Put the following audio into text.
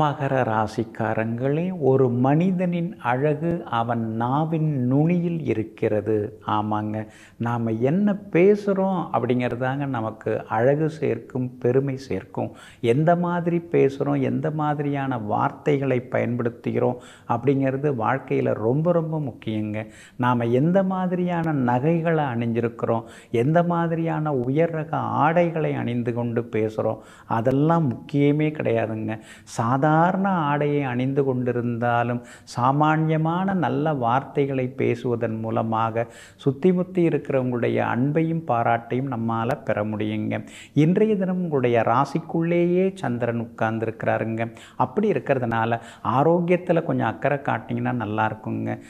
மகர ராசிக்காரங்களே ஒரு மனிதனின் அழகு அவன் நாவின் நுனியில் இருக்கிறது ஆமாங்க நாம் என்ன பேசுகிறோம் அப்படிங்கிறதாங்க நமக்கு அழகு சேர்க்கும் பெருமை சேர்க்கும் எந்த மாதிரி பேசுகிறோம் எந்த மாதிரியான வார்த்தைகளை பயன்படுத்துகிறோம் அப்படிங்கிறது வாழ்க்கையில் ரொம்ப ரொம்ப முக்கியங்க நாம் எந்த மாதிரியான நகைகளை அணிஞ்சிருக்கிறோம் எந்த மாதிரியான உயர் ரக ஆடைகளை அணிந்து கொண்டு பேசுகிறோம் அதெல்லாம் முக்கியமே கிடையாதுங்க சா சாதாரண ஆடையை அணிந்து கொண்டிருந்தாலும் சாமானியமான நல்ல வார்த்தைகளை பேசுவதன் மூலமாக சுத்தி முத்தி இருக்கிறவங்களுடைய அன்பையும் பாராட்டையும் நம்மால் பெற முடியுங்க இன்றைய தினம் உங்களுடைய ராசிக்குள்ளேயே சந்திரன் உட்கார்ந்துருக்கிறாருங்க அப்படி இருக்கிறதுனால ஆரோக்கியத்தில் கொஞ்சம் அக்கறை காட்டிங்கன்னா நல்லாயிருக்குங்க